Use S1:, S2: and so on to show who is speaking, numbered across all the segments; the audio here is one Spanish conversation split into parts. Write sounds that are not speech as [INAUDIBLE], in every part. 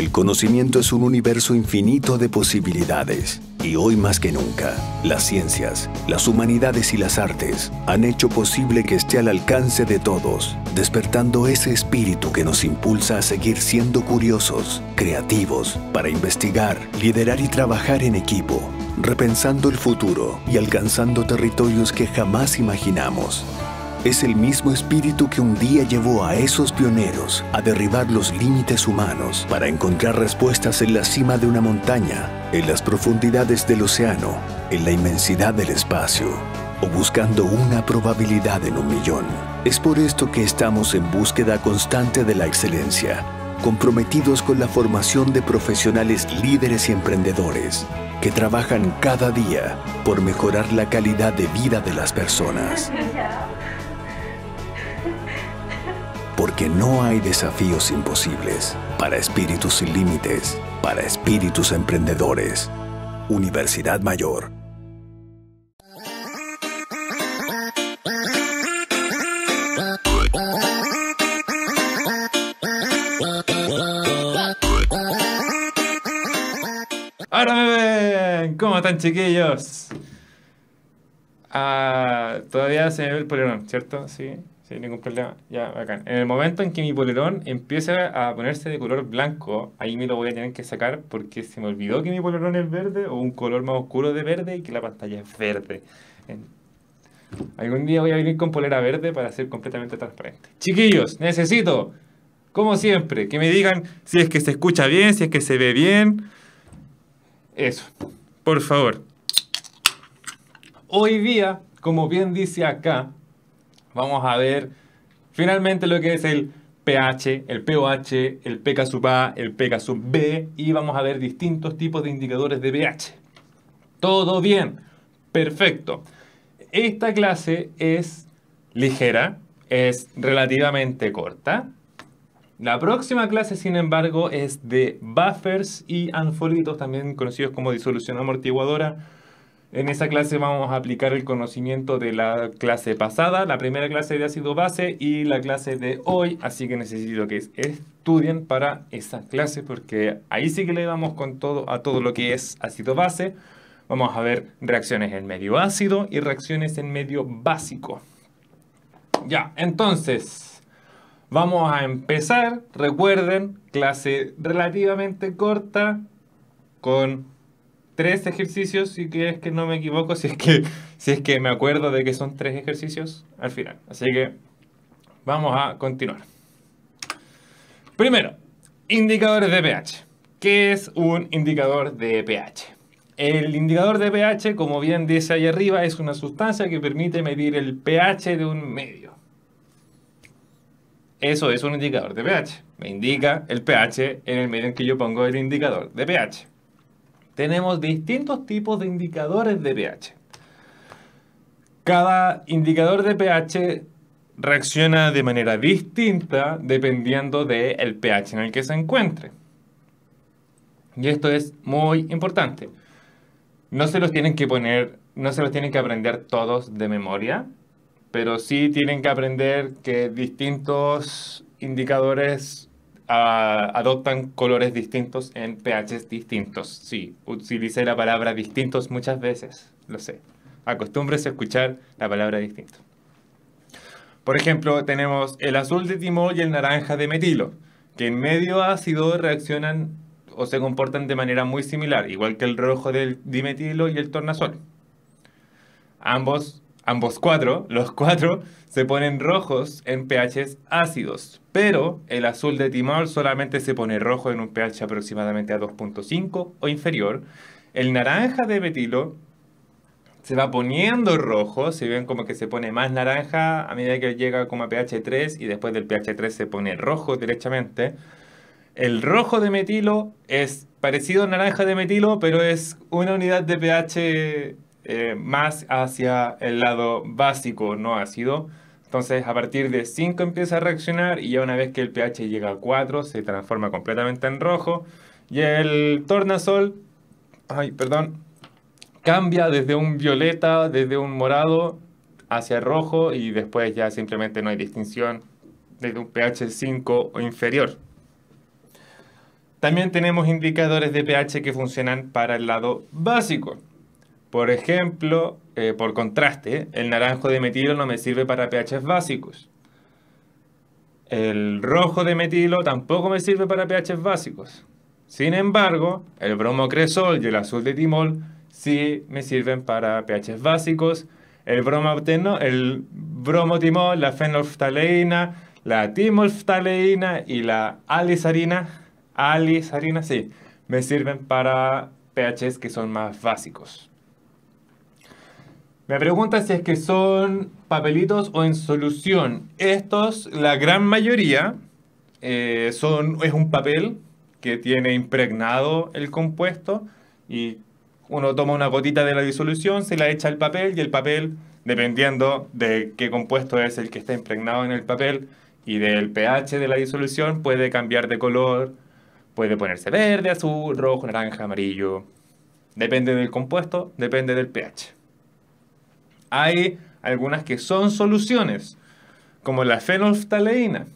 S1: El conocimiento es un universo infinito de posibilidades. Y hoy más que nunca, las ciencias, las humanidades y las artes han hecho posible que esté al alcance de todos, despertando ese espíritu que nos impulsa a seguir siendo curiosos, creativos, para investigar, liderar y trabajar en equipo, repensando el futuro y alcanzando territorios que jamás imaginamos es el mismo espíritu que un día llevó a esos pioneros a derribar los límites humanos para encontrar respuestas en la cima de una montaña, en las profundidades del océano, en la inmensidad del espacio o buscando una probabilidad en un millón. Es por esto que estamos en búsqueda constante de la excelencia, comprometidos con la formación de profesionales líderes y emprendedores que trabajan cada día por mejorar la calidad de vida de las personas porque no hay desafíos imposibles para espíritus sin límites, para espíritus emprendedores. Universidad Mayor.
S2: Ahora me ven, ¿cómo están chiquillos? Ah, todavía se me ve el polerón, ¿cierto? Sí ningún problema. Ya, bacán. En el momento en que mi polerón Empiece a ponerse de color blanco, ahí me lo voy a tener que sacar porque se me olvidó que mi polerón es verde o un color más oscuro de verde y que la pantalla es verde. Algún día voy a venir con polera verde para ser completamente transparente. Chiquillos, necesito, como siempre, que me digan si es que se escucha bien, si es que se ve bien. Eso, por favor. Hoy día, como bien dice acá, Vamos a ver finalmente lo que es el pH, el pOH, el pK sub A, el pK sub B y vamos a ver distintos tipos de indicadores de pH. Todo bien, perfecto. Esta clase es ligera, es relativamente corta. La próxima clase, sin embargo, es de buffers y anfolitos, también conocidos como disolución amortiguadora. En esa clase vamos a aplicar el conocimiento de la clase pasada, la primera clase de ácido base y la clase de hoy, así que necesito que estudien para esa clase porque ahí sí que le damos con todo a todo lo que es ácido base. Vamos a ver reacciones en medio ácido y reacciones en medio básico. Ya, entonces, vamos a empezar. Recuerden, clase relativamente corta con tres ejercicios, si quieres que no me equivoco, si es que, si es que me acuerdo de que son tres ejercicios al final. Así que vamos a continuar. Primero, indicadores de pH. ¿Qué es un indicador de pH? El indicador de pH, como bien dice ahí arriba, es una sustancia que permite medir el pH de un medio. Eso es un indicador de pH. Me indica el pH en el medio en que yo pongo el indicador de pH tenemos distintos tipos de indicadores de pH. Cada indicador de pH reacciona de manera distinta dependiendo del pH en el que se encuentre. Y esto es muy importante. No se los tienen que poner, no se los tienen que aprender todos de memoria, pero sí tienen que aprender que distintos indicadores adoptan colores distintos en pHs distintos. Sí, utilicé la palabra distintos muchas veces, lo sé. Acostúmbrese a escuchar la palabra distinto. Por ejemplo, tenemos el azul de timol y el naranja de metilo, que en medio ácido reaccionan o se comportan de manera muy similar, igual que el rojo del dimetilo y el tornasol. Ambos ambos cuatro, los cuatro, se ponen rojos en pHs ácidos, pero el azul de timol solamente se pone rojo en un pH aproximadamente a 2.5 o inferior. El naranja de metilo se va poniendo rojo, Se ven como que se pone más naranja a medida que llega como a pH 3 y después del pH 3 se pone rojo directamente. El rojo de metilo es parecido a naranja de metilo, pero es una unidad de pH eh, más hacia el lado básico no ácido. Entonces a partir de 5 empieza a reaccionar y ya una vez que el pH llega a 4 se transforma completamente en rojo y el tornasol, ay, perdón, cambia desde un violeta, desde un morado hacia rojo y después ya simplemente no hay distinción desde un pH 5 o inferior. También tenemos indicadores de pH que funcionan para el lado básico. Por ejemplo, eh, por contraste, el naranjo de metilo no me sirve para pHs básicos. El rojo de metilo tampoco me sirve para pHs básicos. Sin embargo, el bromocresol y el azul de timol sí me sirven para pHs básicos. El bromo el bromotimol, la fenolftaleína, la timolftaleína y la alizarina, alizarina sí, me sirven para pHs que son más básicos. Me pregunta si es que son papelitos o en solución. Estos, la gran mayoría, eh, son, es un papel que tiene impregnado el compuesto y uno toma una gotita de la disolución, se la echa al papel y el papel, dependiendo de qué compuesto es el que está impregnado en el papel y del pH de la disolución, puede cambiar de color, puede ponerse verde, azul, rojo, naranja, amarillo. Depende del compuesto, depende del pH. Hay algunas que son soluciones, como la fenolftaleína.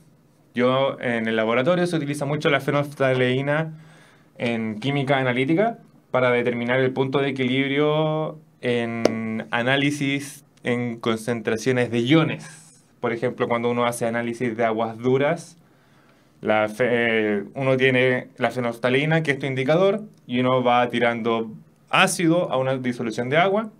S2: Yo en el laboratorio se utiliza mucho la fenolftaleína en química analítica para determinar el punto de equilibrio en análisis en concentraciones de iones. Por ejemplo, cuando uno hace análisis de aguas duras, eh, uno tiene la fenolftaleína, que es tu indicador, y uno va tirando ácido a una disolución de agua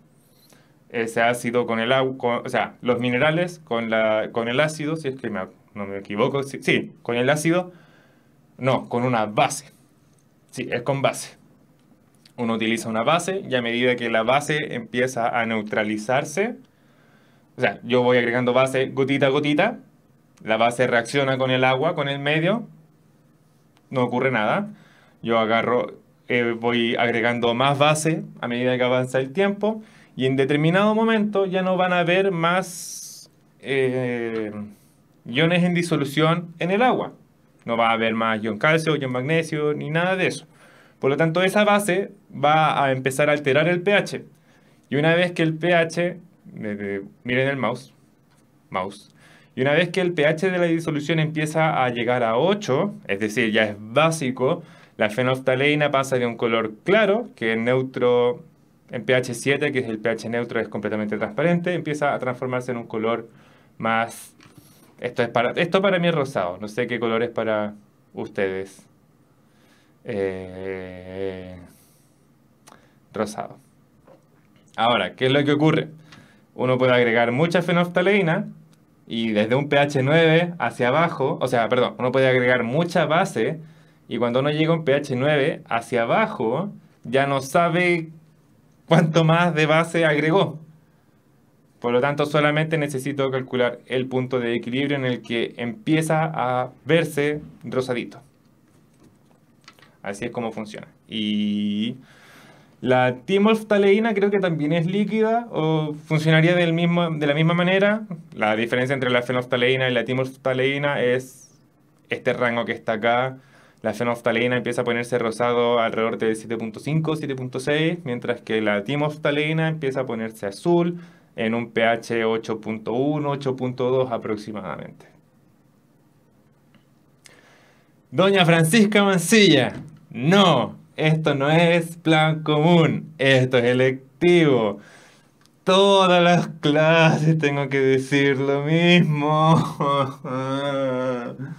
S2: ese eh, ácido con el agua, o sea, los minerales con, el ácido, si es que no me equivoco, sí, con el ácido, no, con una base. Sí, es con base. Uno utiliza una base y a medida que la base empieza a neutralizarse, o sea, yo voy agregando base gotita a gotita, la base reacciona con el agua, con el medio, no ocurre nada. Yo agarro, eh, voy agregando más base a medida que avanza el tiempo y en determinado momento ya no van a haber más eh, iones en disolución en el agua. No va a haber más ion calcio, ion magnesio, ni nada de eso. Por lo tanto, esa base va a empezar a alterar el pH. Y una vez que el pH, miren el mouse, mouse, y una vez que el pH de la disolución empieza a llegar a 8, es decir, ya es básico, la fenolftaleína pasa de un color claro, que es neutro en pH 7, que es el pH neutro, es completamente transparente, empieza a transformarse en un color más... Esto, es para, esto para mí es rosado, no sé qué color es para ustedes. Eh, rosado. Ahora, ¿qué es lo que ocurre? Uno puede agregar mucha fenoftaleína y desde un pH 9 hacia abajo, o sea, perdón, uno puede agregar mucha base y cuando uno llega a un pH 9 hacia abajo ya no sabe cuanto más de base agregó. Por lo tanto, solamente necesito calcular el punto de equilibrio en el que empieza a verse rosadito. Así es como funciona. Y la timolftaleína creo que también es líquida o funcionaría del mismo, de la misma manera. La diferencia entre la Fenolftaleína y la timolftaleína es este rango que está acá, la zona empieza a ponerse rosado alrededor de 7.5, 7.6, mientras que la timoftaleína empieza a ponerse azul en un pH 8.1, 8.2 aproximadamente. Doña Francisca Mancilla, no, esto no es plan común, esto es electivo. Todas las clases tengo que decir lo mismo. [LAUGHS]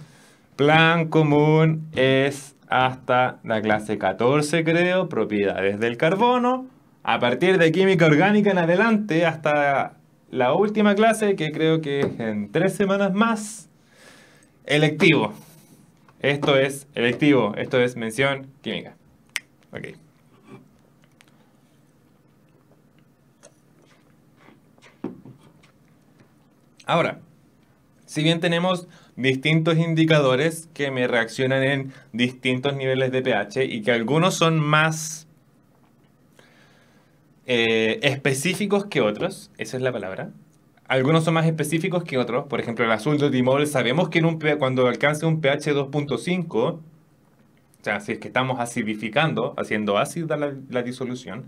S2: Plan común es hasta la clase 14, creo, propiedades del carbono. A partir de química orgánica en adelante, hasta la última clase, que creo que es en tres semanas más, electivo. Esto es electivo, esto es mención química. Ok. Ahora, si bien tenemos distintos indicadores que me reaccionan en distintos niveles de pH y que algunos son más eh, específicos que otros, esa es la palabra. Algunos son más específicos que otros, por ejemplo el azul de timol, sabemos que en un, cuando alcance un pH 2.5, o sea, si es que estamos acidificando, haciendo ácida la, la disolución,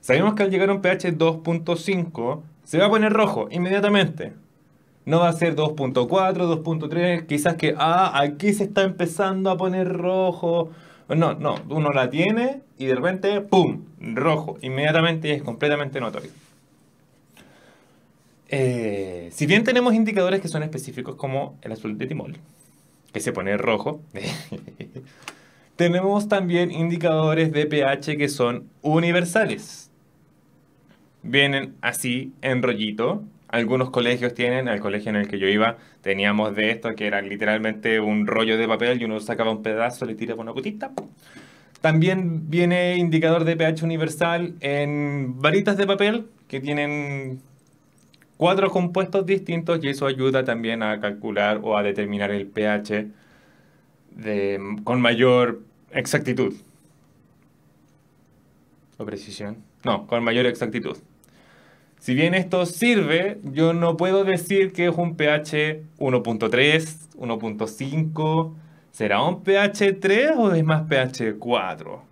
S2: sabemos que al llegar a un pH 2.5 se va a poner rojo inmediatamente. No va a ser 2.4, 2.3, quizás que, ah, aquí se está empezando a poner rojo. No, no, uno la tiene y de repente, ¡pum!, rojo. Inmediatamente es completamente notorio. Eh, si bien tenemos indicadores que son específicos como el azul de timol, que se pone rojo, [LAUGHS] tenemos también indicadores de pH que son universales. Vienen así en rollito algunos colegios tienen, el colegio en el que yo iba, teníamos de esto que era literalmente un rollo de papel y uno sacaba un pedazo, le tiraba una putita. También viene indicador de pH universal en varitas de papel que tienen cuatro compuestos distintos y eso ayuda también a calcular o a determinar el pH con mayor exactitud. ¿O precisión? No, con mayor exactitud. Si bien esto sirve, yo no puedo decir que es un pH 1.3, 1.5. ¿Será un pH 3 o es más pH 4?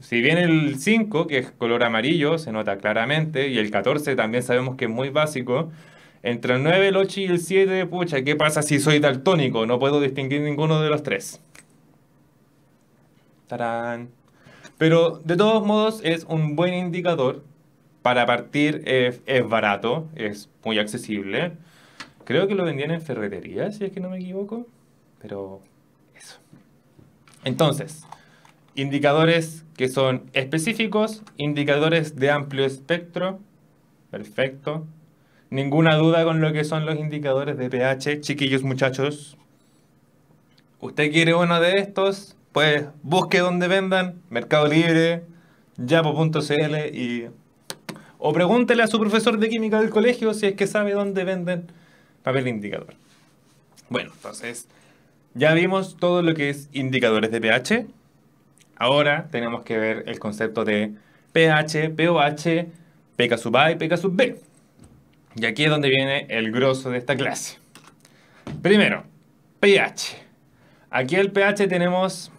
S2: Si bien el 5, que es color amarillo, se nota claramente, y el 14 también sabemos que es muy básico, entre el 9, el 8 y el 7, pucha, ¿qué pasa si soy daltónico? No puedo distinguir ninguno de los tres. ¡Tarán! Pero de todos modos es un buen indicador para partir es, barato, es muy accesible. Creo que lo vendían en ferretería, si es que no me equivoco. Pero eso. Entonces, indicadores que son específicos, indicadores de amplio espectro. Perfecto. Ninguna duda con lo que son los indicadores de pH, chiquillos muchachos. Usted quiere uno de estos, pues busque donde vendan, Mercado Libre, yapo.cl y o pregúntele a su profesor de química del colegio si es que sabe dónde venden papel indicador. Bueno, entonces ya vimos todo lo que es indicadores de pH. Ahora tenemos que ver el concepto de pH, POH, pK sub A y pK sub B. Y aquí es donde viene el grosso de esta clase. Primero, pH. Aquí el pH tenemos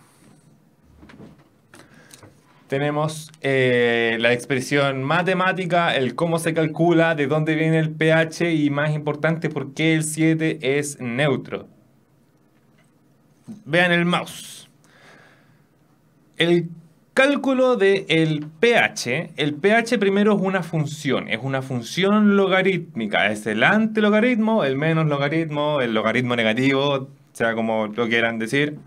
S2: tenemos eh, la expresión matemática, el cómo se calcula, de dónde viene el pH y más importante, por qué el 7 es neutro. Vean el mouse. El cálculo del pH. El pH primero es una función, es una función logarítmica. Es el antilogaritmo, el menos logaritmo, el logaritmo negativo, sea como lo quieran decir.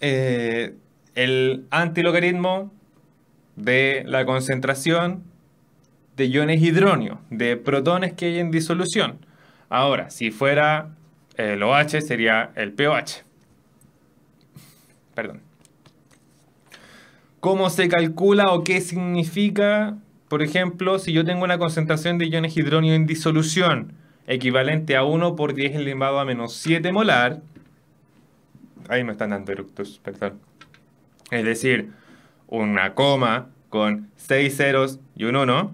S2: Eh, el antilogaritmo de la concentración de iones hidróneos, de protones que hay en disolución. Ahora, si fuera el OH, sería el pOH. Perdón. ¿Cómo se calcula o qué significa, por ejemplo, si yo tengo una concentración de iones hidróneo en disolución equivalente a 1 por 10 elevado a menos 7 molar? Ahí me están dando eructos, perdón es decir, una coma con 6 ceros y un 1,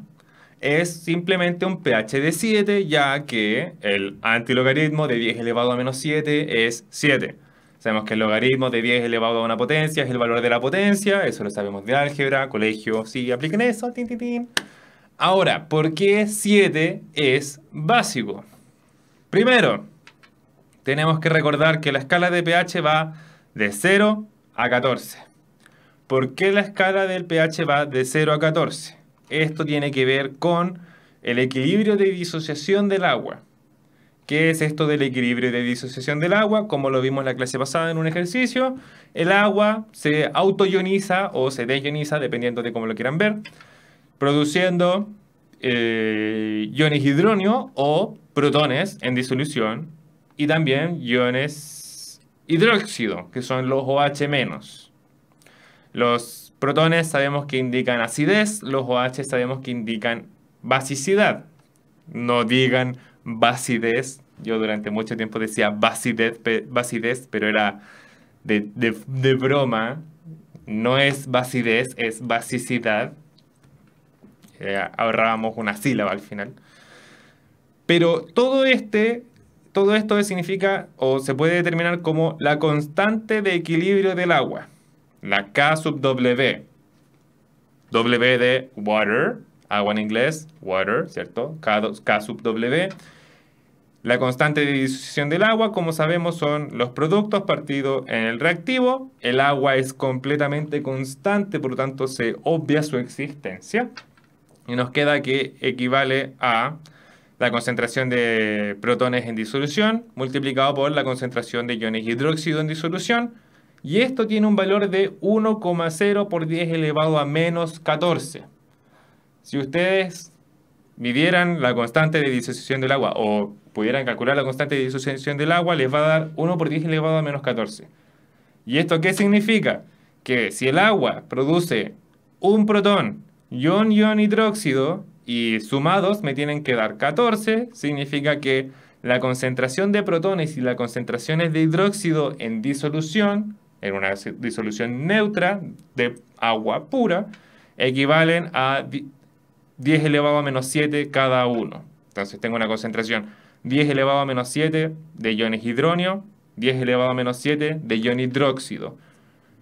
S2: es simplemente un pH de 7, ya que el antilogaritmo de 10 elevado a menos 7 es 7. Sabemos que el logaritmo de 10 elevado a una potencia es el valor de la potencia, eso lo sabemos de álgebra, colegio, sí, apliquen eso, tin, tin, tin. Ahora, ¿por qué 7 es básico? Primero, tenemos que recordar que la escala de pH va de 0 a 14. ¿Por qué la escala del pH va de 0 a 14? Esto tiene que ver con el equilibrio de disociación del agua. ¿Qué es esto del equilibrio de disociación del agua? Como lo vimos en la clase pasada en un ejercicio, el agua se autoioniza o se desioniza, dependiendo de cómo lo quieran ver, produciendo eh, iones hidróneo o protones en disolución y también iones hidróxido, que son los OH-. Los protones sabemos que indican acidez, los OH sabemos que indican basicidad. No digan basidez. Yo durante mucho tiempo decía basidez, pero era de, broma. No es basidez, es basicidad. Eh, ahorrábamos una sílaba al final. Pero todo este, todo esto significa o se puede determinar como la constante de equilibrio del agua. La K sub W. W de water, agua en inglés, water, ¿cierto? K, sub W. La constante de disolución del agua, como sabemos, son los productos partidos en el reactivo. El agua es completamente constante, por lo tanto se obvia su existencia. Y nos queda que equivale a la concentración de protones en disolución multiplicado por la concentración de iones hidróxido en disolución y esto tiene un valor de 1,0 por 10 elevado a menos 14. Si ustedes midieran la constante de disociación del agua o pudieran calcular la constante de disociación del agua, les va a dar 1 por 10 elevado a menos 14. ¿Y esto qué significa? Que si el agua produce un protón, ion, ion hidróxido y sumados me tienen que dar 14, significa que la concentración de protones y las concentraciones de hidróxido en disolución en una disolución neutra de agua pura, equivalen a 10 elevado a menos 7 cada uno. Entonces tengo una concentración 10 elevado a menos 7 de iones hidróneo 10 elevado a menos 7 de iones hidróxido.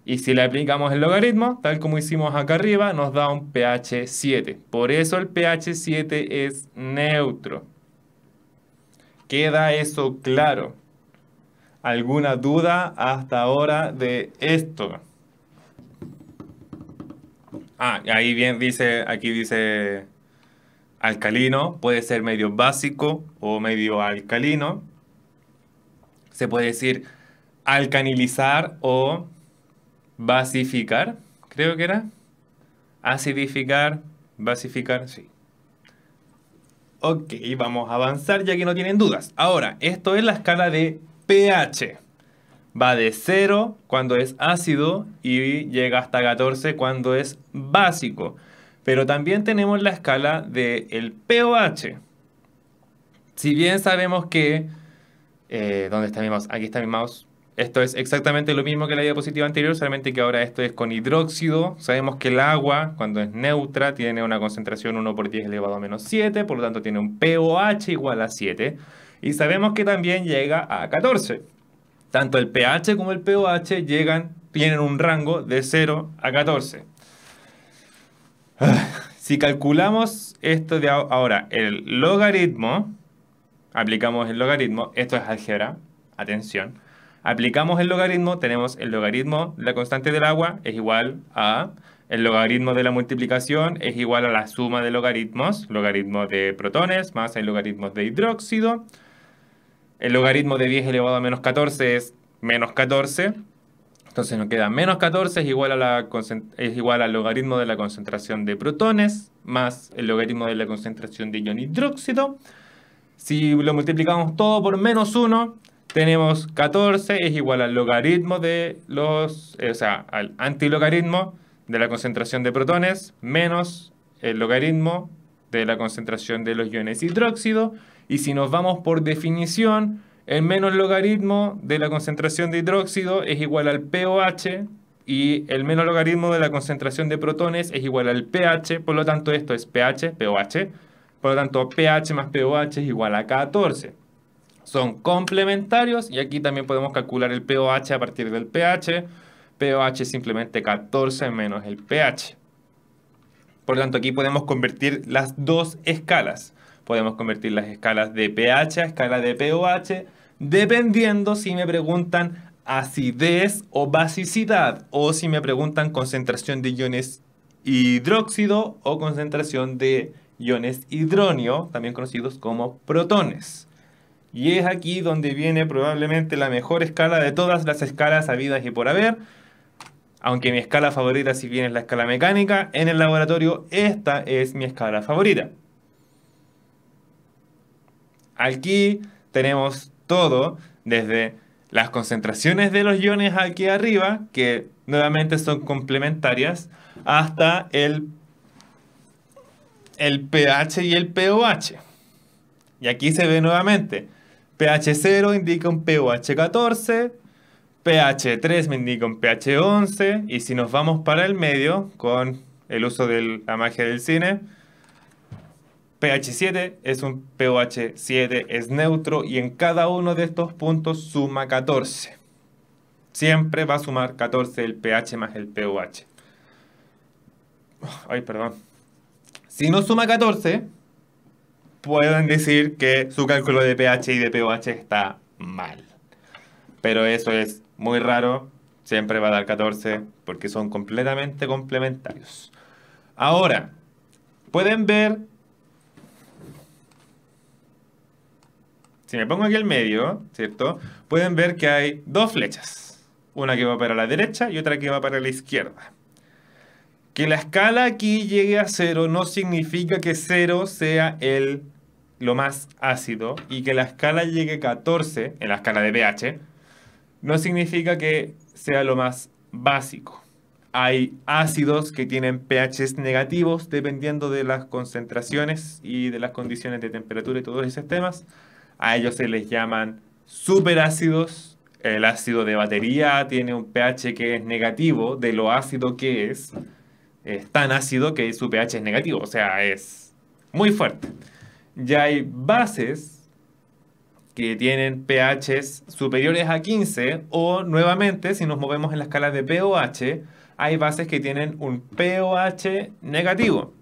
S2: Y si le aplicamos el logaritmo, tal como hicimos acá arriba, nos da un pH 7. Por eso el pH 7 es neutro. ¿Queda eso claro? alguna duda hasta ahora de esto? Ah, ahí bien dice, aquí dice alcalino, puede ser medio básico o medio alcalino. Se puede decir alcanilizar o basificar, creo que era. Acidificar, basificar, sí. Ok, vamos a avanzar ya que no tienen dudas. Ahora, esto es la escala de pH. Va de 0 cuando es ácido y llega hasta 14 cuando es básico. Pero también tenemos la escala del el pOH. Si bien sabemos que... Eh, ¿Dónde está mi mouse? Aquí está mi mouse. Esto es exactamente lo mismo que la diapositiva anterior, solamente que ahora esto es con hidróxido. Sabemos que el agua, cuando es neutra, tiene una concentración 1 por 10 elevado a menos 7, por lo tanto tiene un pOH igual a 7. Y sabemos que también llega a 14. Tanto el pH como el pOH llegan, tienen un rango de 0 a 14. [SIGHS] Si calculamos esto de ahora, el logaritmo, aplicamos el logaritmo, esto es álgebra, atención, aplicamos el logaritmo, tenemos el logaritmo de la constante del agua es igual a el logaritmo de la multiplicación es igual a la suma de logaritmos, logaritmo de protones más el logaritmo de hidróxido, el logaritmo de 10 elevado a menos 14 es menos 14. Entonces nos queda menos 14 es igual, a la es igual al logaritmo de la concentración de protones más el logaritmo de la concentración de ion hidróxido. Si lo multiplicamos todo por menos 1, tenemos 14 es igual al logaritmo de los, eh, o sea, al antilogaritmo de la concentración de protones menos el logaritmo de la concentración de los iones hidróxido. Y si nos vamos por definición, el menos logaritmo de la concentración de hidróxido es igual al pOH y el menos logaritmo de la concentración de protones es igual al pH, por lo tanto esto es pH, pOH, por lo tanto pH más pOH es igual a 14. Son complementarios y aquí también podemos calcular el pOH a partir del pH, pOH es simplemente 14 menos el pH. Por lo tanto, aquí podemos convertir las dos escalas. Podemos convertir las escalas de pH a escala de pOH, dependiendo si me preguntan acidez o basicidad, o si me preguntan concentración de iones hidróxido o concentración de iones hidróneo, también conocidos como protones. Y es aquí donde viene probablemente la mejor escala de todas las escalas habidas y por haber, aunque mi escala favorita, si bien es la escala mecánica, en el laboratorio esta es mi escala favorita. Aquí tenemos todo desde las concentraciones de los iones aquí arriba, que nuevamente son complementarias, hasta el, el pH y el pOH. Y aquí se ve nuevamente, pH 0 indica un pOH 14, pH 3 me indica un pH 11 y si nos vamos para el medio con el uso de la magia del cine, pH 7 es un pH 7, es neutro y en cada uno de estos puntos suma 14. Siempre va a sumar 14 el pH más el pOH. Ay, perdón. Si no suma 14, pueden decir que su cálculo de pH y de pOH está mal pero eso es muy raro, siempre va a dar 14 porque son completamente complementarios. Ahora, pueden ver, si me pongo aquí al medio, ¿cierto? Pueden ver que hay dos flechas, una que va para la derecha y otra que va para la izquierda. Que la escala aquí llegue a 0 no significa que 0 sea el, lo más ácido y que la escala llegue a 14 en la escala de pH no significa que sea lo más básico. Hay ácidos que tienen pHs negativos dependiendo de las concentraciones y de las condiciones de temperatura y todos esos temas. A ellos se les llaman superácidos. El ácido de batería tiene un pH que es negativo de lo ácido que es. Es tan ácido que su pH es negativo, o sea, es muy fuerte. Ya hay bases que tienen pH superiores a 15 o nuevamente si nos movemos en la escala de pOH, hay bases que tienen un pOH negativo.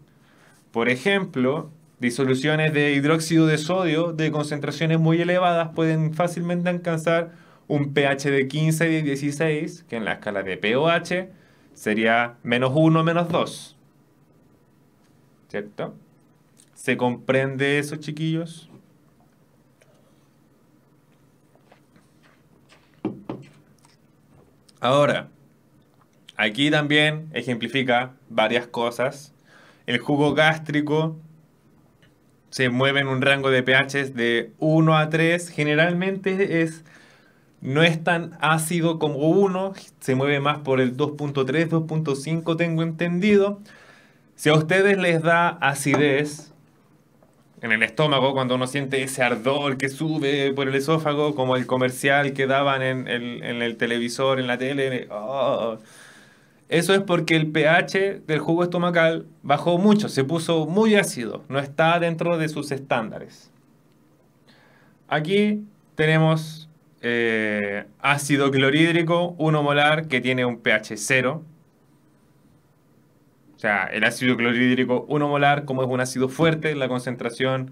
S2: Por ejemplo, disoluciones de hidróxido de sodio de concentraciones muy elevadas pueden fácilmente alcanzar un pH de 15 y 16, que en la escala de pOH sería menos 1, menos 2. ¿Cierto? ¿Se comprende eso, chiquillos? Ahora, aquí también ejemplifica varias cosas. El jugo gástrico se mueve en un rango de pH de 1 a 3. Generalmente es, no es tan ácido como 1, se mueve más por el 2.3, 2.5 tengo entendido. Si a ustedes les da acidez, en el estómago cuando uno siente ese ardor que sube por el esófago, como el comercial que daban en el, televisor, en la tele. Oh". Eso es porque el pH del jugo estomacal bajó mucho, se puso muy ácido, no está dentro de sus estándares. Aquí tenemos eh, ácido clorhídrico 1 molar que tiene un pH 0, o sea, el ácido clorhídrico 1 molar, como es un ácido fuerte, la concentración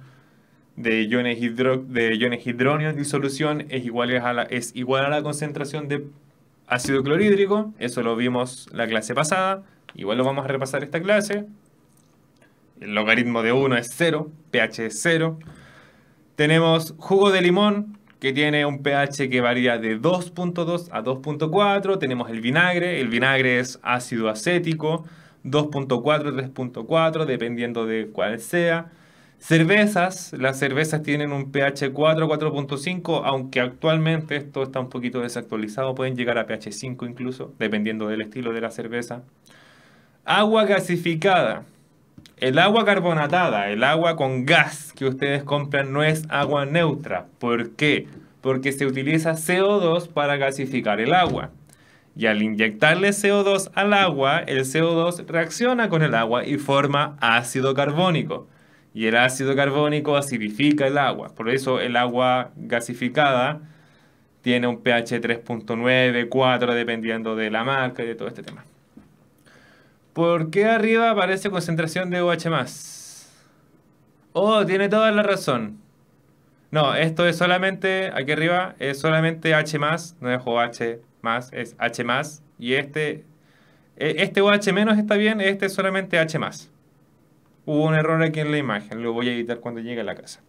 S2: de iones, hidro, de iones en disolución es igual, es igual a la concentración de ácido clorhídrico. Eso lo vimos la clase pasada. Igual lo vamos a repasar esta clase. El logaritmo de 1 es 0, pH es 0. Tenemos jugo de limón, que tiene un pH que varía de 2.2 a 2.4. Tenemos el vinagre, el vinagre es ácido acético. 2.4, 3.4, dependiendo de cuál sea. Cervezas, las cervezas tienen un pH 4, 4.5, aunque actualmente esto está un poquito desactualizado, pueden llegar a pH 5 incluso, dependiendo del estilo de la cerveza. Agua gasificada. El agua carbonatada, el agua con gas que ustedes compran no es agua neutra. ¿Por qué? Porque se utiliza CO2 para gasificar el agua. Y al inyectarle CO2 al agua, el CO2 reacciona con el agua y forma ácido carbónico. Y el ácido carbónico acidifica el agua. Por eso el agua gasificada tiene un pH 3.9, 4, dependiendo de la marca y de todo este tema. ¿Por qué arriba aparece concentración de OH Oh, tiene toda la razón. No, esto es solamente, aquí arriba, es solamente H no es OH más es H más y este, e, este OH- H menos está bien, este es solamente H más. Hubo un error aquí en la imagen, lo voy a editar cuando llegue a la casa.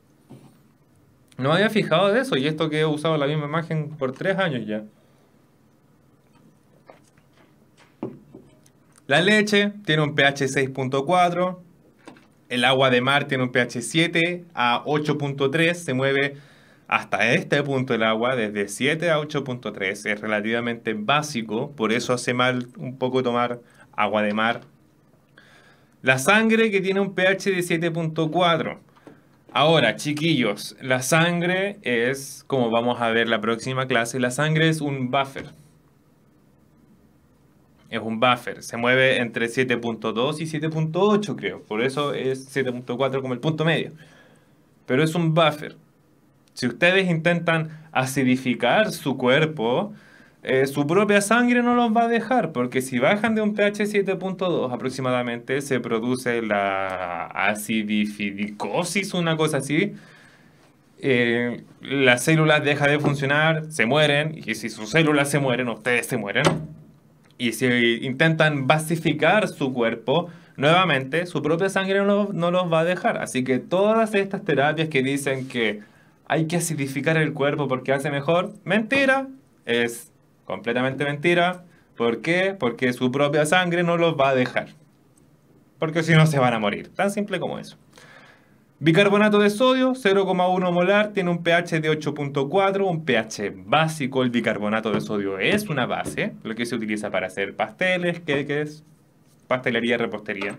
S2: No había fijado de eso y esto que he usado la misma imagen por tres años ya. La leche tiene un pH 6.4, el agua de mar tiene un pH 7 a 8.3, se mueve hasta este punto el agua, desde 7 a 8.3, es relativamente básico, por eso hace mal un poco tomar agua de mar. La sangre que tiene un pH de 7.4. Ahora, chiquillos, la sangre es, como vamos a ver la próxima clase, la sangre es un buffer. Es un buffer, se mueve entre 7.2 y 7.8 creo, por eso es 7.4 como el punto medio. Pero es un buffer. Si ustedes intentan acidificar su cuerpo, eh, su propia sangre no los va a dejar, porque si bajan de un pH 7.2 aproximadamente, se produce la acidificosis, una cosa así. Eh, las células dejan de funcionar, se mueren, y si sus células se mueren, ustedes se mueren. Y si intentan basificar su cuerpo, nuevamente, su propia sangre no, no los va a dejar. Así que todas estas terapias que dicen que hay que acidificar el cuerpo porque hace mejor. Mentira, es completamente mentira. ¿Por qué? Porque su propia sangre no los va a dejar. Porque si no se van a morir. Tan simple como eso. Bicarbonato de sodio, 0,1 molar, tiene un pH de 8.4, un pH básico. El bicarbonato de sodio es una base, lo que se utiliza para hacer pasteles, es pastelería, repostería.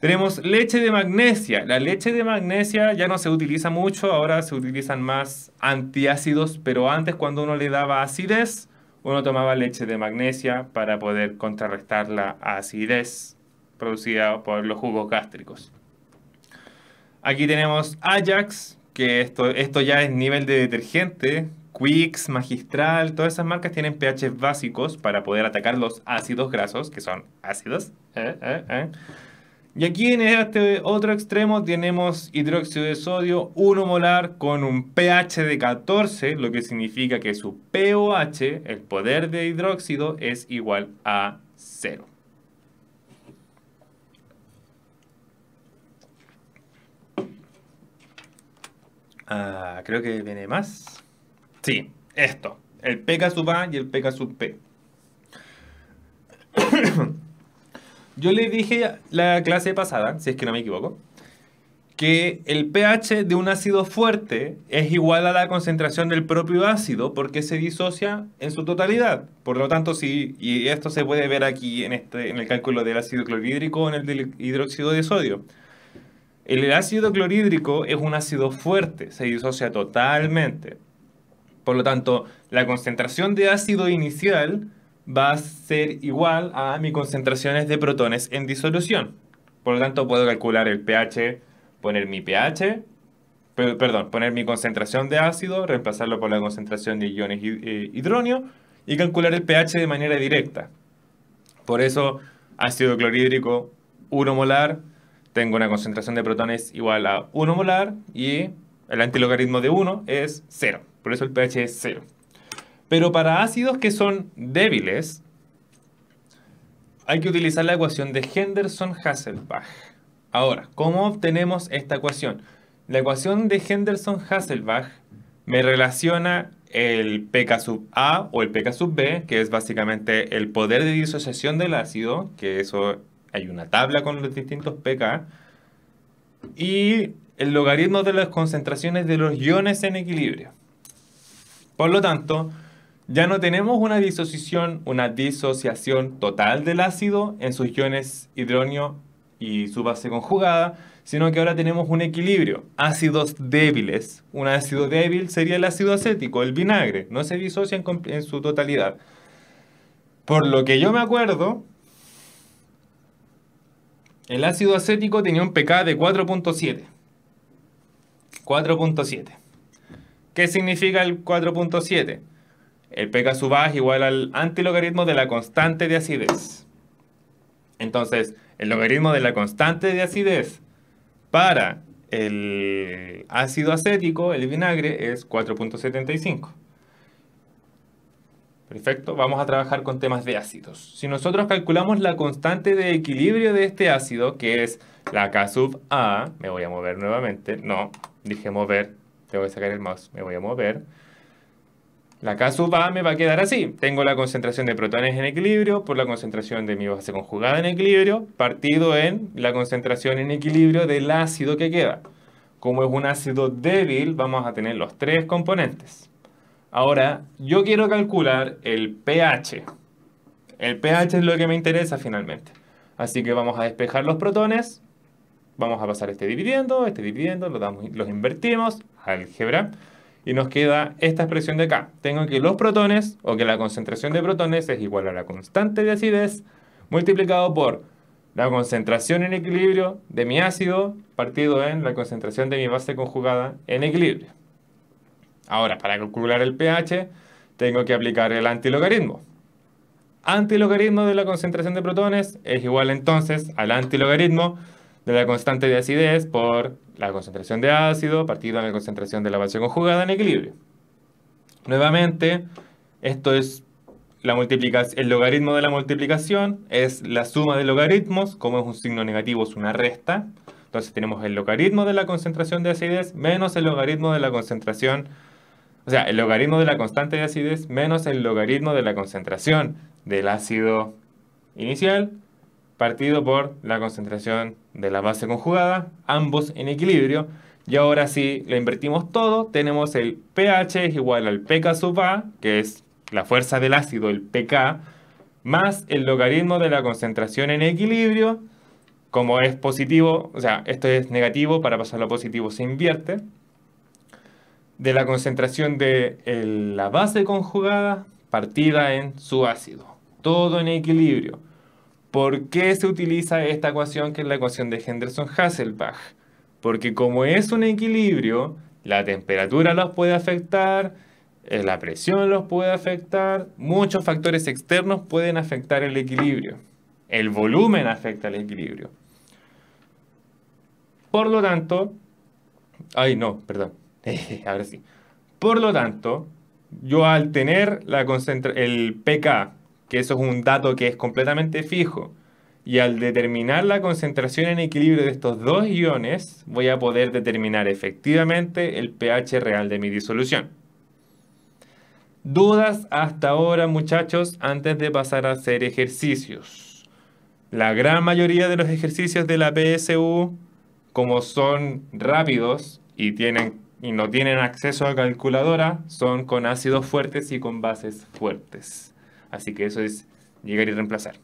S2: Tenemos leche de magnesia. La leche de magnesia ya no se utiliza mucho, ahora se utilizan más antiácidos, pero antes cuando uno le daba acidez, uno tomaba leche de magnesia para poder contrarrestar la acidez producida por los jugos gástricos. Aquí tenemos Ajax, que esto, esto ya es nivel de detergente. Quicks, Magistral, todas esas marcas tienen pH básicos para poder atacar los ácidos grasos, que son ácidos. ¿eh? ¿Eh? ¿Eh? Y aquí en este otro extremo tenemos hidróxido de sodio 1 molar con un pH de 14, lo que significa que su pOH, el poder de hidróxido, es igual a 0. Ah, creo que viene más. Sí, esto. El pKa sub A y el pKa sub P. Yo les dije la clase pasada, si es que no me equivoco, que el pH de un ácido fuerte es igual a la concentración del propio ácido porque se disocia en su totalidad. Por lo tanto, si, y esto se puede ver aquí en, este, en el cálculo del ácido clorhídrico o en el del hidróxido de sodio. El ácido clorhídrico es un ácido fuerte, se disocia totalmente. Por lo tanto, la concentración de ácido inicial va a ser igual a mi concentraciones de protones en disolución. Por lo tanto, puedo calcular el pH, poner mi pH, perdón, poner mi concentración de ácido, reemplazarlo por la concentración de iones eh, hidróneo y calcular el pH de manera directa. Por eso, ácido clorhídrico 1 molar, tengo una concentración de protones igual a 1 molar y el antilogaritmo de 1 es 0. Por eso el pH es 0. Pero para ácidos que son débiles, hay que utilizar la ecuación de Henderson-Hasselbalch. Ahora, ¿cómo obtenemos esta ecuación? La ecuación de Henderson-Hasselbalch me relaciona el pK sub A o el pK sub B, que es básicamente el poder de disociación del ácido, que eso hay una tabla con los distintos pK, y el logaritmo de las concentraciones de los iones en equilibrio. Por lo tanto, ya no tenemos una disociación, una disociación total del ácido en sus iones hidróneo y su base conjugada, sino que ahora tenemos un equilibrio. Ácidos débiles. Un ácido débil sería el ácido acético, el vinagre. No se disocia en su totalidad. Por lo que yo me acuerdo, el ácido acético tenía un pK de 4.7. 4.7. ¿Qué significa el 4.7? El pKa sub A es igual al antilogaritmo de la constante de acidez. Entonces, el logaritmo de la constante de acidez para el ácido acético, el vinagre, es 4.75. Perfecto, vamos a trabajar con temas de ácidos. Si nosotros calculamos la constante de equilibrio de este ácido, que es la K sub A, me voy a mover nuevamente, no, dije mover, tengo que sacar el mouse, me voy a mover. La K sub A me va a quedar así. Tengo la concentración de protones en equilibrio por la concentración de mi base conjugada en equilibrio partido en la concentración en equilibrio del ácido que queda. Como es un ácido débil, vamos a tener los tres componentes. Ahora, yo quiero calcular el pH. El pH es lo que me interesa finalmente. Así que vamos a despejar los protones. Vamos a pasar este dividiendo, este dividiendo, lo los invertimos. Álgebra y nos queda esta expresión de acá. Tengo que los protones, o que la concentración de protones es igual a la constante de acidez, multiplicado por la concentración en equilibrio de mi ácido, partido en la concentración de mi base conjugada en equilibrio. Ahora, para calcular el pH, tengo que aplicar el antilogaritmo. Antilogaritmo de la concentración de protones es igual entonces al antilogaritmo de la constante de acidez por la concentración de ácido partido en la concentración de la base conjugada en equilibrio. Nuevamente, esto es la multiplicación, el logaritmo de la multiplicación, es la suma de logaritmos, como es un signo negativo es una resta. Entonces tenemos el logaritmo de la concentración de acidez menos el logaritmo de la concentración, o sea, el logaritmo de la constante de acidez menos el logaritmo de la concentración del ácido inicial partido por la concentración de la base conjugada, ambos en equilibrio. Y ahora si le invertimos todo, tenemos el pH es igual al pK sub A, que es la fuerza del ácido, el pK, más el logaritmo de la concentración en equilibrio. Como es positivo, o sea, esto es negativo, para pasarlo a positivo se invierte. De la concentración de la base conjugada partida en su ácido. Todo en equilibrio. ¿Por qué se utiliza esta ecuación que es la ecuación de Henderson-Hasselbalch? Porque como es un equilibrio, la temperatura los puede afectar, eh, la presión los puede afectar, muchos factores externos pueden afectar el equilibrio. El volumen afecta el equilibrio. Por lo tanto, ay no, perdón, [LAUGHS] ahora sí. Por lo tanto, yo al tener la el pK que eso es un dato que es completamente fijo. Y al determinar la concentración en equilibrio de estos dos iones, voy a poder determinar efectivamente el pH real de mi disolución. Dudas hasta ahora, muchachos, antes de pasar a hacer ejercicios. La gran mayoría de los ejercicios de la PSU, como son rápidos y, tienen, y no tienen acceso a calculadora, son con ácidos fuertes y con bases fuertes. Así que eso es llegar y reemplazar.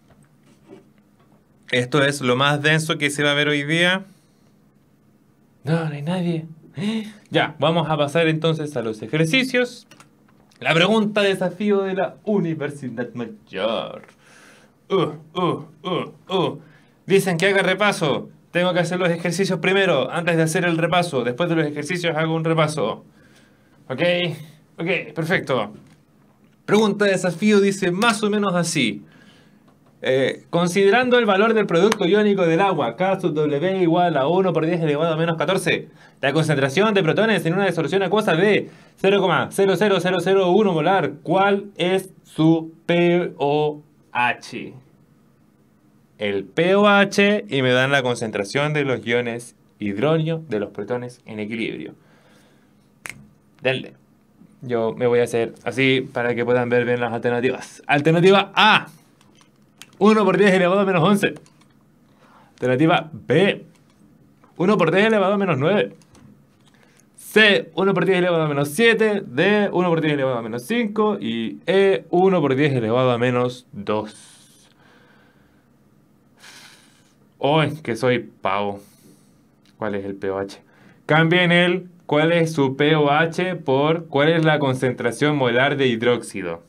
S2: Esto es lo más denso que se va a ver hoy día. No, no hay nadie. Ya, vamos a pasar entonces a los ejercicios. La pregunta desafío de la Universidad Mayor. Uh, uh, uh, Dicen que haga repaso. Tengo que hacer los ejercicios primero, antes de hacer el repaso. Después de los ejercicios hago un repaso. Ok, ok, perfecto. Pregunta de desafío dice más o menos así. Eh, considerando el valor del producto iónico del agua, K sub W igual a 1 por 10 elevado a menos 14, la concentración de protones en una disolución acuosa de 0,00001 molar, ¿cuál es su POH? El POH y me dan la concentración de los iones hidróneo de los protones en equilibrio. Denle. Yo me voy a hacer así para que puedan ver bien las alternativas. Alternativa A. 1 por 10 elevado a menos 11. Alternativa B. 1 por 10 elevado a menos 9. C, 1 por 10 elevado a menos 7. D, 1 por 10 elevado a menos 5. Y E, 1 por 10 elevado a menos 2. Hoy oh, que soy pavo. ¿Cuál es el pH? Cambien el ¿Cuál es su pOH por cuál es la concentración molar de hidróxido?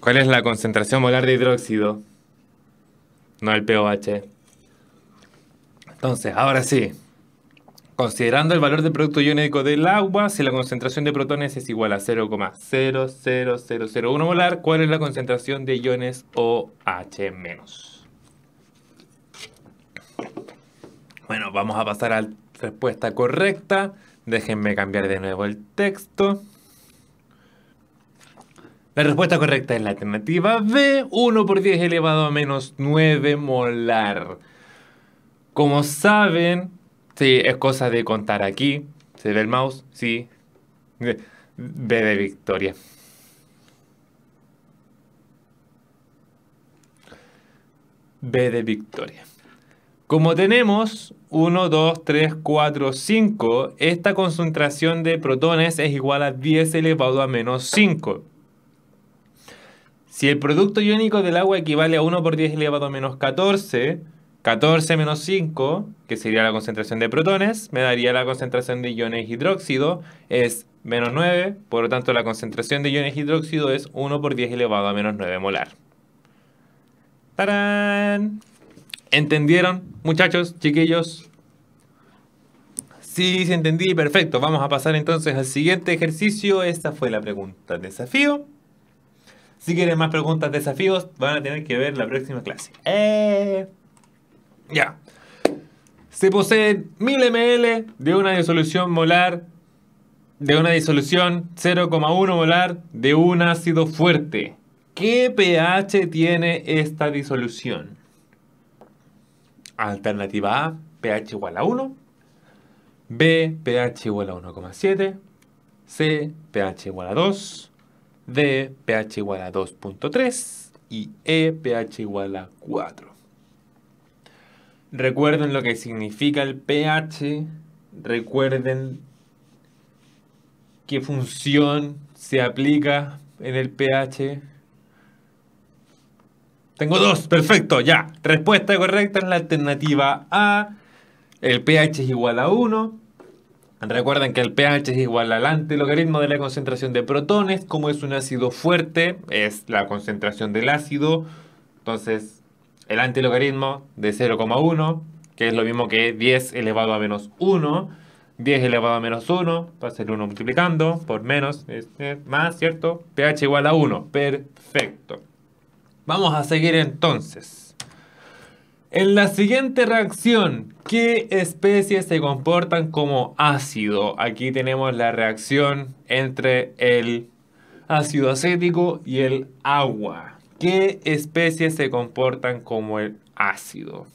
S2: ¿Cuál es la concentración molar de hidróxido? No el pOH. Entonces, ahora sí. Considerando el valor del producto iónico del agua, si la concentración de protones es igual a 0,00001 molar, ¿cuál es la concentración de iones OH-? Bueno, vamos a pasar a la respuesta correcta. Déjenme cambiar de nuevo el texto. La respuesta correcta es la alternativa B, 1 por 10 elevado a menos 9 molar. Como saben, sí, es cosa de contar aquí. ¿Se ve el mouse? Sí. B de victoria. B de victoria. Como tenemos 1, 2, 3, 4, 5, esta concentración de protones es igual a 10 elevado a menos 5. Si el producto iónico del agua equivale a 1 por 10 elevado a menos 14, 14 menos 5, que sería la concentración de protones, me daría la concentración de iones hidróxido, es menos 9, por lo tanto la concentración de iones hidróxido es 1 por 10 elevado a menos 9 molar. ¡Tarán! ¿Entendieron, muchachos, chiquillos? Sí, se entendí, perfecto. Vamos a pasar entonces al siguiente ejercicio. Esta fue la pregunta desafío. Si quieren más preguntas desafíos, van a tener que ver la próxima clase. Eh, ya. Se poseen 1000 ml de una disolución molar de una disolución 0,1 molar de un ácido fuerte. ¿Qué pH tiene esta disolución? Alternativa A, pH igual a 1. B, pH igual a 1,7. C, pH igual a 2. D, pH igual a 2.3. Y E, pH igual a 4. Recuerden lo que significa el pH. Recuerden qué función se aplica en el pH tengo dos, perfecto, ya. Respuesta correcta en la alternativa A. El pH es igual a 1. Recuerden que el pH es igual al antilogaritmo de la concentración de protones. Como es un ácido fuerte, es la concentración del ácido. Entonces, el antilogaritmo de 0,1, que es lo mismo que 10 elevado a menos 1. 10 elevado a menos 1, va a ser 1 multiplicando por menos, es, más, ¿cierto? pH igual a 1, perfecto. Vamos a seguir entonces. En la siguiente reacción, ¿qué especies se comportan como ácido? Aquí tenemos la reacción entre el ácido acético y el agua. ¿Qué especies se comportan como el ácido?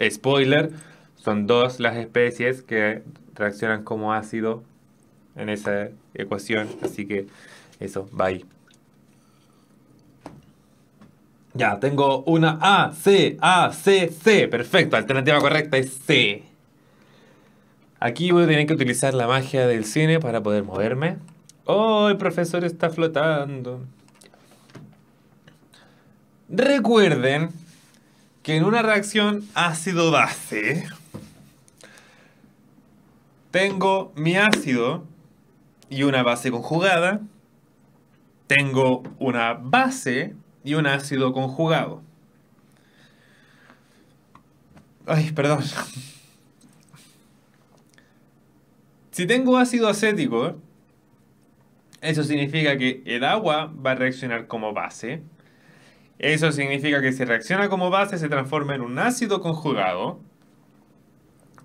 S2: Spoiler, son dos las especies que reaccionan como ácido en esa ecuación, así que eso, bye. Ya, tengo una A, C, A, C, C. Perfecto, alternativa correcta es C. Aquí voy a tener que utilizar la magia del cine para poder moverme. ¡Oh, el profesor está flotando! Recuerden que en una reacción ácido-base tengo mi ácido y una base conjugada, tengo una base y un ácido conjugado. Ay, perdón. Si tengo ácido acético, eso significa que el agua va a reaccionar como base. Eso significa que si reacciona como base se transforma en un ácido conjugado.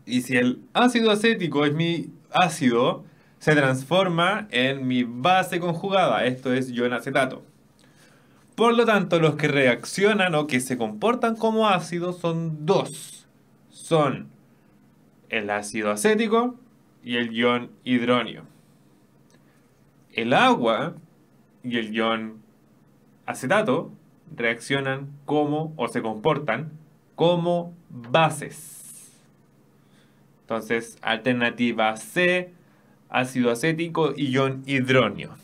S2: Y si el ácido acético es mi ácido, se transforma en mi base conjugada. Esto es en acetato. Por lo tanto, los que reaccionan o que se comportan como ácidos son dos. Son el ácido acético y el ion hidronio. El agua y el ion acetato reaccionan como o se comportan como bases. Entonces, alternativa C, ácido acético y ion hidronio.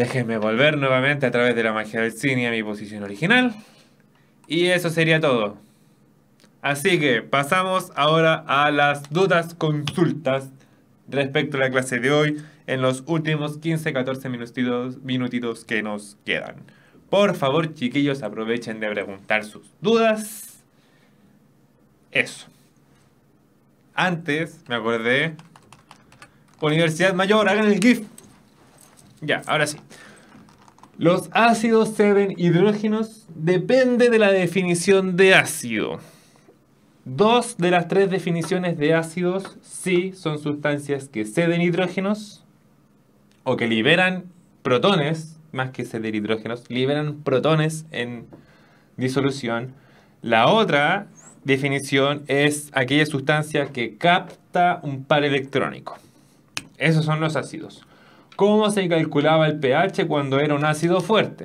S2: Déjenme volver nuevamente a través de la magia del cine a mi posición original. Y eso sería todo. Así que pasamos ahora a las dudas consultas respecto a la clase de hoy en los últimos 15-14 minutitos, que nos quedan. Por favor, chiquillos, aprovechen de preguntar sus dudas. Eso. Antes, me acordé, Universidad Mayor, hagan el GIF. Ya, ahora sí. Los ácidos ceden hidrógenos depende de la definición de ácido. Dos de las tres definiciones de ácidos sí son sustancias que ceden hidrógenos o que liberan protones, más que ceder hidrógenos, liberan protones en disolución. La otra definición es aquella sustancia que capta un par electrónico. Esos son los ácidos. ¿Cómo se calculaba el pH cuando era un ácido fuerte?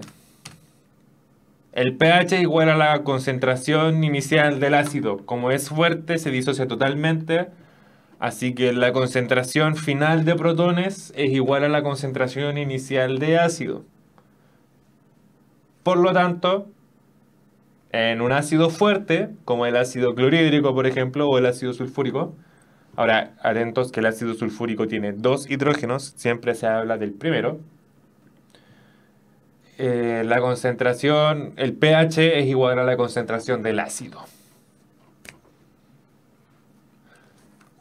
S2: El pH igual a la concentración inicial del ácido. Como es fuerte, se disocia totalmente. Así que la concentración final de protones es igual a la concentración inicial de ácido. Por lo tanto, en un ácido fuerte, como el ácido clorhídrico, por ejemplo, o el ácido sulfúrico, Ahora, atentos que el ácido sulfúrico tiene dos hidrógenos, siempre se habla del primero. Eh, la concentración, el pH es igual a la concentración del ácido.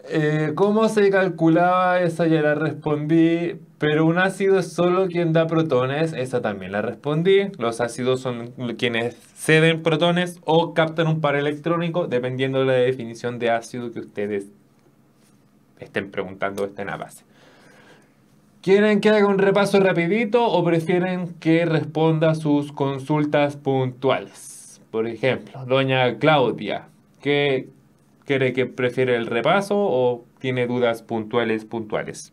S2: Eh, ¿Cómo se calculaba? Esa ya la respondí. Pero un ácido es solo quien da protones. Esa también la respondí. Los ácidos son quienes ceden protones o captan un par electrónico, dependiendo de la definición de ácido que ustedes estén preguntando, estén a base. ¿Quieren que haga un repaso rapidito o prefieren que responda sus consultas puntuales? Por ejemplo, doña Claudia, ¿qué quiere que prefiere el repaso o tiene dudas puntuales puntuales?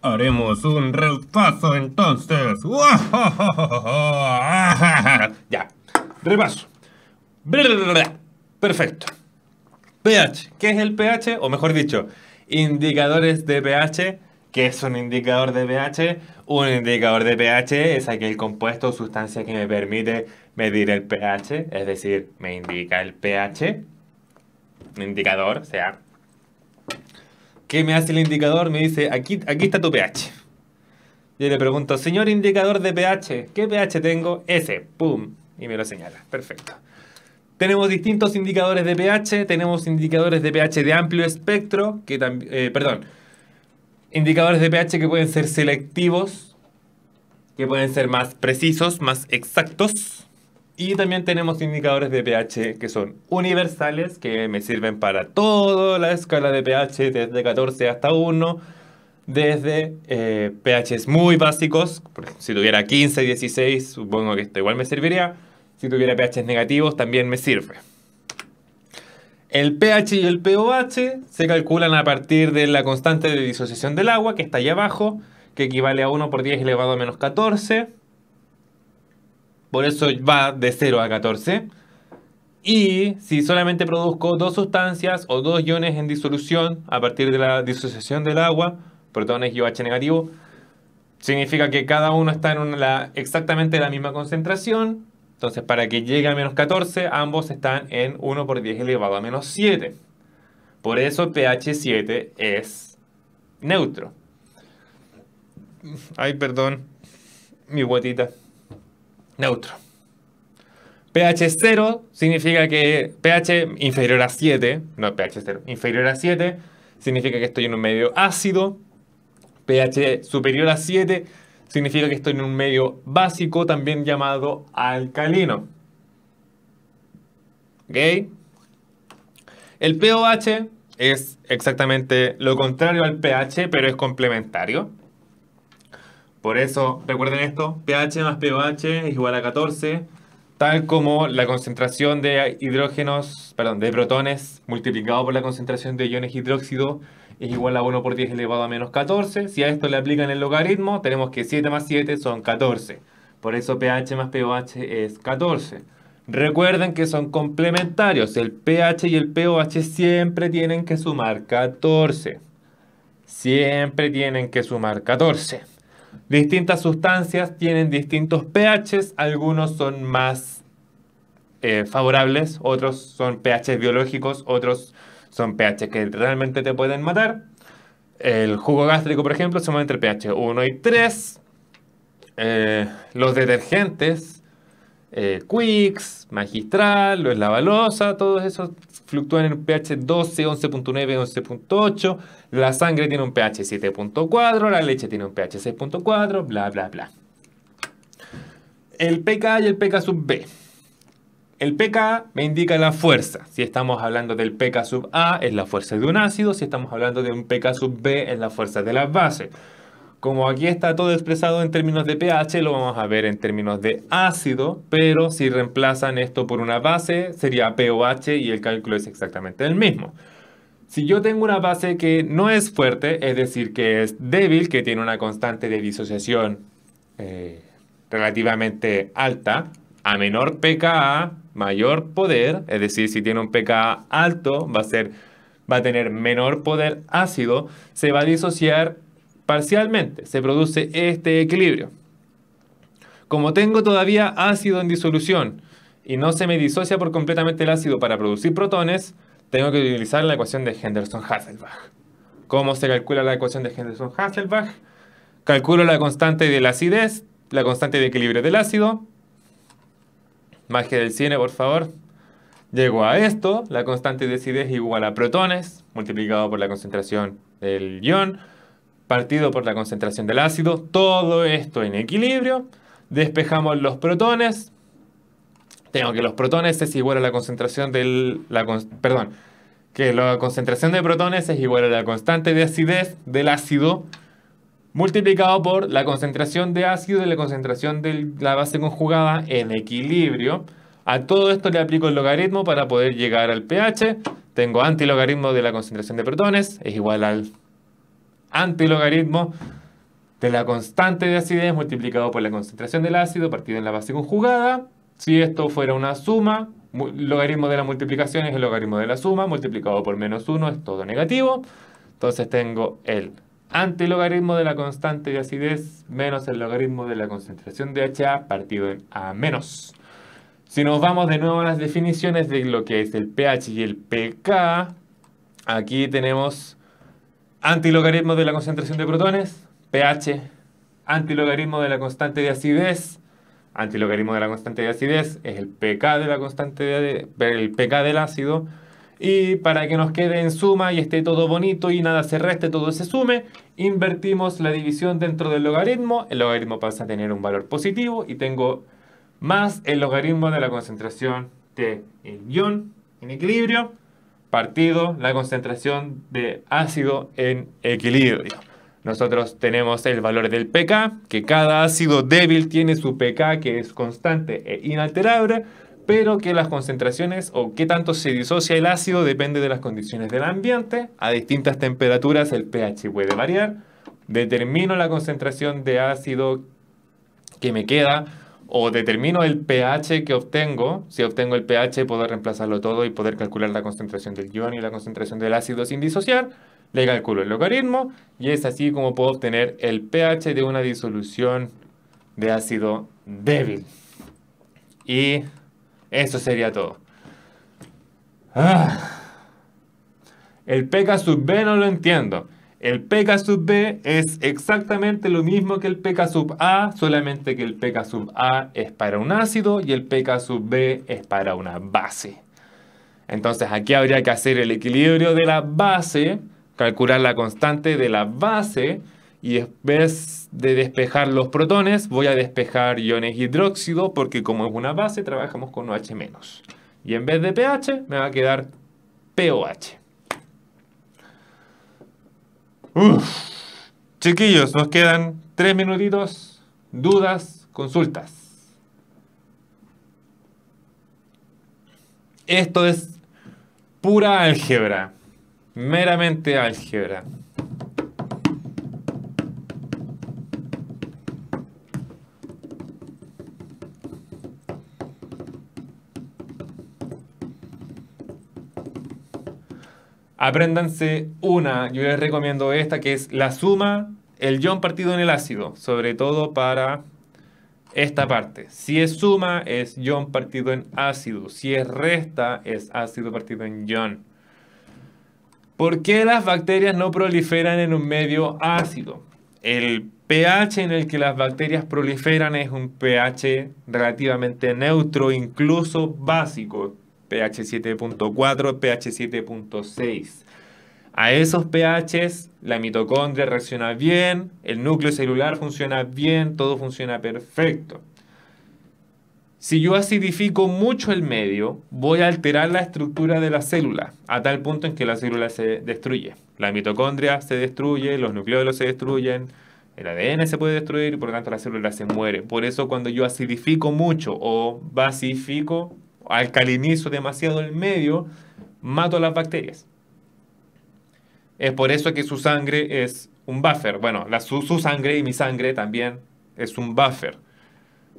S2: Haremos un repaso entonces. [LAUGHS] ya, repaso. Perfecto pH. ¿Qué es el pH? O mejor dicho, indicadores de pH. ¿Qué es un indicador de pH? Un indicador de pH es aquel compuesto o sustancia que me permite medir el pH, es decir, me indica el pH. Un indicador, o sea, ¿qué me hace el indicador? Me dice, aquí, aquí está tu pH. Yo le pregunto, señor indicador de pH, ¿qué pH tengo? Ese, pum, y me lo señala. Perfecto. Tenemos distintos indicadores de pH, tenemos indicadores de pH de amplio espectro, que eh, perdón, indicadores de pH que pueden ser selectivos, que pueden ser más precisos, más exactos. Y también tenemos indicadores de pH que son universales, que me sirven para toda la escala de pH, desde 14 hasta 1, desde eh, pHs muy básicos, si tuviera 15, 16, supongo que esto igual me serviría, si tuviera pH negativos también me sirve. El pH y el pOH se calculan a partir de la constante de disociación del agua, que está ahí abajo, que equivale a 1 por 10 elevado a menos 14. Por eso va de 0 a 14. Y si solamente produzco dos sustancias o dos iones en disolución a partir de la disociación del agua, protones y OH negativo, significa que cada uno está en exactamente la misma concentración entonces, para que llegue a menos 14, ambos están en 1 por 10 elevado a menos 7. Por eso pH 7 es neutro. Ay, perdón, mi guatita. Neutro. pH 0 significa que pH inferior a 7, no pH 0, inferior a 7 significa que estoy en un medio ácido. pH superior a 7 significa que estoy en un medio básico también llamado alcalino. ¿Ok? El pOH es exactamente lo contrario al pH, pero es complementario. Por eso, recuerden esto, pH más pOH es igual a 14, tal como la concentración de hidrógenos, perdón, de protones multiplicado por la concentración de iones hidróxido es igual a 1 por 10 elevado a menos 14. Si a esto le aplican el logaritmo, tenemos que 7 más 7 son 14. Por eso pH más pOH es 14. Recuerden que son complementarios. El pH y el pOH siempre tienen que sumar 14. Siempre tienen que sumar 14. Distintas sustancias tienen distintos pHs. Algunos son más eh, favorables, otros son pH biológicos, otros son pH que realmente te pueden matar. El jugo gástrico, por ejemplo, se mueve entre pH 1 y 3. Eh, los detergentes, eh, Quicks, Magistral, los Lavalosa, todos esos fluctúan en pH 12, 11.9, 11.8. La sangre tiene un pH 7.4, la leche tiene un pH 6.4, bla, bla, bla. El pKa y el pK sub B. El pKa me indica la fuerza. Si estamos hablando del pKa, sub A, es la fuerza de un ácido. Si estamos hablando de un pKa, sub B, es la fuerza de la base. Como aquí está todo expresado en términos de pH, lo vamos a ver en términos de ácido, pero si reemplazan esto por una base, sería pOH y el cálculo es exactamente el mismo. Si yo tengo una base que no es fuerte, es decir, que es débil, que tiene una constante de disociación eh, relativamente alta, a menor pKa, mayor poder, es decir, si tiene un pKa alto, va a, ser, va a tener menor poder ácido, se va a disociar parcialmente, se produce este equilibrio. Como tengo todavía ácido en disolución y no se me disocia por completamente el ácido para producir protones, tengo que utilizar la ecuación de henderson hasselbalch ¿Cómo se calcula la ecuación de henderson hasselbalch Calculo la constante de la acidez, la constante de equilibrio del ácido, más que del cine, por favor. Llego a esto, la constante de acidez igual a protones, multiplicado por la concentración del ion, partido por la concentración del ácido, todo esto en equilibrio. Despejamos los protones. Tengo que los protones es igual a la concentración del... La, perdón, que la concentración de protones es igual a la constante de acidez del ácido multiplicado por la concentración de ácido y la concentración de la base conjugada en equilibrio. A todo esto le aplico el logaritmo para poder llegar al pH. Tengo antilogaritmo de la concentración de protones, es igual al antilogaritmo de la constante de acidez multiplicado por la concentración del ácido partido en la base conjugada. Si esto fuera una suma, logaritmo de la multiplicación es el logaritmo de la suma, multiplicado por menos 1 es todo negativo. Entonces tengo el Antilogaritmo de la constante de acidez menos el logaritmo de la concentración de HA partido en A menos. Si nos vamos de nuevo a las definiciones de lo que es el pH y el pK, aquí tenemos antilogaritmo de la concentración de protones, pH, antilogaritmo de la constante de acidez, antilogaritmo de la constante de acidez es el pK de la constante de, el pK del ácido, y para que nos quede en suma y esté todo bonito y nada se reste, todo se sume, invertimos la división dentro del logaritmo, el logaritmo pasa a tener un valor positivo y tengo más el logaritmo de la concentración de el ion en equilibrio partido la concentración de ácido en equilibrio. Nosotros tenemos el valor del pK, que cada ácido débil tiene su pK que es constante e inalterable, pero que las concentraciones o qué tanto se disocia el ácido depende de las condiciones del ambiente. A distintas temperaturas el pH puede variar. Determino la concentración de ácido que me queda o determino el pH que obtengo. Si obtengo el pH, puedo reemplazarlo todo y poder calcular la concentración del ion y la concentración del ácido sin disociar. Le calculo el logaritmo y es así como puedo obtener el pH de una disolución de ácido débil. Y eso sería todo. Ah. El PK sub B no lo entiendo. El PK sub B es exactamente lo mismo que el PK sub A, solamente que el PK sub A es para un ácido y el PK sub B es para una base. Entonces aquí habría que hacer el equilibrio de la base, calcular la constante de la base y después de despejar los protones, voy a despejar iones hidróxido, porque como es una base, trabajamos con OH-. Y en vez de pH, me va a quedar POH. Chiquillos, nos quedan tres minutitos. Dudas, consultas. Esto es pura álgebra. Meramente álgebra. Apréndanse una, yo les recomiendo esta, que es la suma, el ion partido en el ácido, sobre todo para esta parte. Si es suma, es ion partido en ácido. Si es resta, es ácido partido en ion. ¿Por qué las bacterias no proliferan en un medio ácido? El pH en el que las bacterias proliferan es un pH relativamente neutro, incluso básico pH 7.4, pH 7.6. A esos pHs la mitocondria reacciona bien, el núcleo celular funciona bien, todo funciona perfecto. Si yo acidifico mucho el medio, voy a alterar la estructura de la célula, a tal punto en que la célula se destruye. La mitocondria se destruye, los nucleolos se destruyen, el ADN se puede destruir y por lo tanto la célula se muere. Por eso cuando yo acidifico mucho o basifico, alcalinizo demasiado el medio, mato las bacterias. Es por eso que su sangre es un buffer. Bueno, su, su, sangre y mi sangre también es un buffer.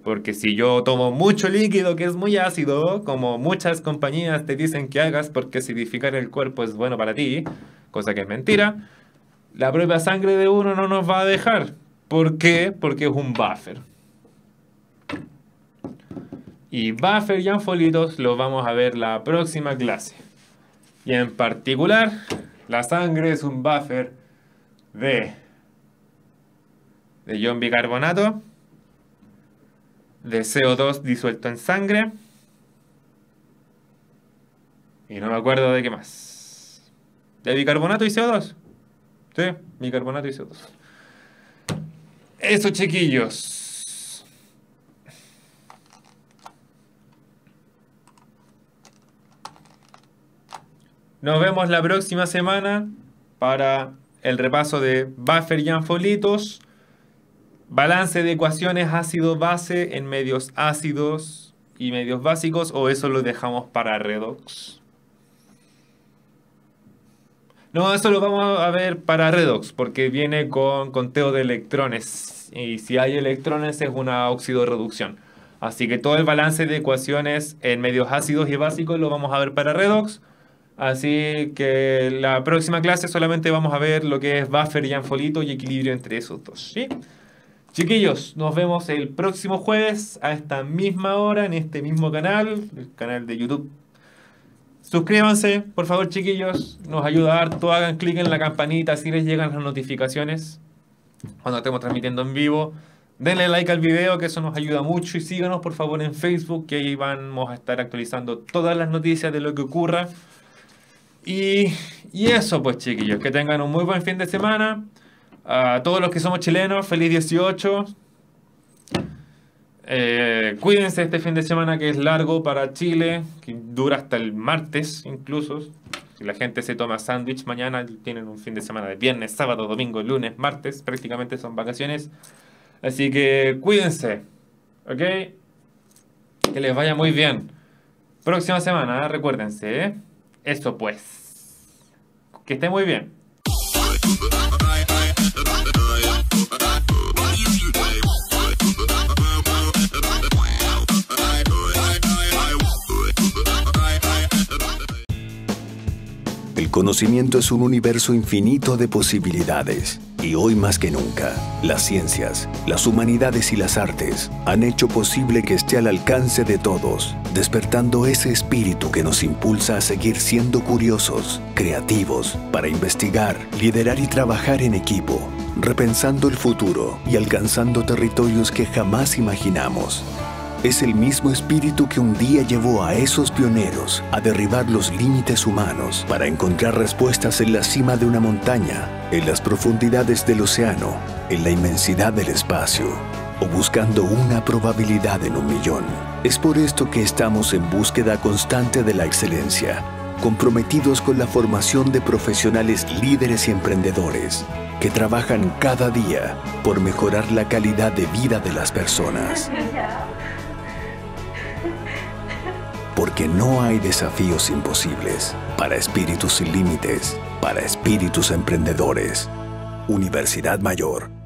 S2: Porque si yo tomo mucho líquido que es muy ácido, como muchas compañías te dicen que hagas porque acidificar el cuerpo es bueno para ti, cosa que es mentira, la propia sangre de uno no nos va a dejar. ¿Por qué? Porque es un buffer y buffer y anfolitos los vamos a ver la próxima clase. Y en particular, la sangre es un buffer de, de ion bicarbonato, de CO2 disuelto en sangre, y no me acuerdo de qué más. De bicarbonato y CO2. Sí, bicarbonato y CO2. Eso, chiquillos. Nos vemos la próxima semana para el repaso de buffer y anfolitos, balance de ecuaciones ácido-base en medios ácidos y medios básicos, o eso lo dejamos para redox. No, eso lo vamos a ver para redox, porque viene con conteo de electrones, y si hay electrones es una oxidación-reducción. Así que todo el balance de ecuaciones en medios ácidos y básicos lo vamos a ver para redox. Así que la próxima clase solamente vamos a ver lo que es buffer y anfolito y equilibrio entre esos dos. ¿sí? Chiquillos, nos vemos el próximo jueves a esta misma hora en este mismo canal, el canal de YouTube. Suscríbanse, por favor, chiquillos. Nos ayuda harto. Hagan clic en la campanita si les llegan las notificaciones cuando estemos transmitiendo en vivo. Denle like al video, que eso nos ayuda mucho. Y síganos, por favor, en Facebook, que ahí vamos a estar actualizando todas las noticias de lo que ocurra. Y, eso, pues chiquillos, que tengan un muy buen fin de semana. A todos los que somos chilenos, feliz 18. Eh, cuídense este fin de semana que es largo para Chile, que dura hasta el martes incluso. Si la gente se toma sándwich mañana, tienen un fin de semana de viernes, sábado, domingo, lunes, martes, prácticamente son vacaciones. Así que cuídense, ¿ok? Que les vaya muy bien. Próxima semana, recuérdense, ¿eh? Eso pues. Que esté muy bien.
S1: El conocimiento es un universo infinito de posibilidades y hoy más que nunca, las ciencias, las humanidades y las artes han hecho posible que esté al alcance de todos, despertando ese espíritu que nos impulsa a seguir siendo curiosos, creativos, para investigar, liderar y trabajar en equipo, repensando el futuro y alcanzando territorios que jamás imaginamos es el mismo espíritu que un día llevó a esos pioneros a derribar los límites humanos para encontrar respuestas en la cima de una montaña, en las profundidades del océano, en la inmensidad del espacio o buscando una probabilidad en un millón. Es por esto que estamos en búsqueda constante de la excelencia, comprometidos con la formación de profesionales líderes y emprendedores que trabajan cada día por mejorar la calidad de vida de las personas que no hay desafíos imposibles para espíritus sin límites, para espíritus emprendedores. Universidad Mayor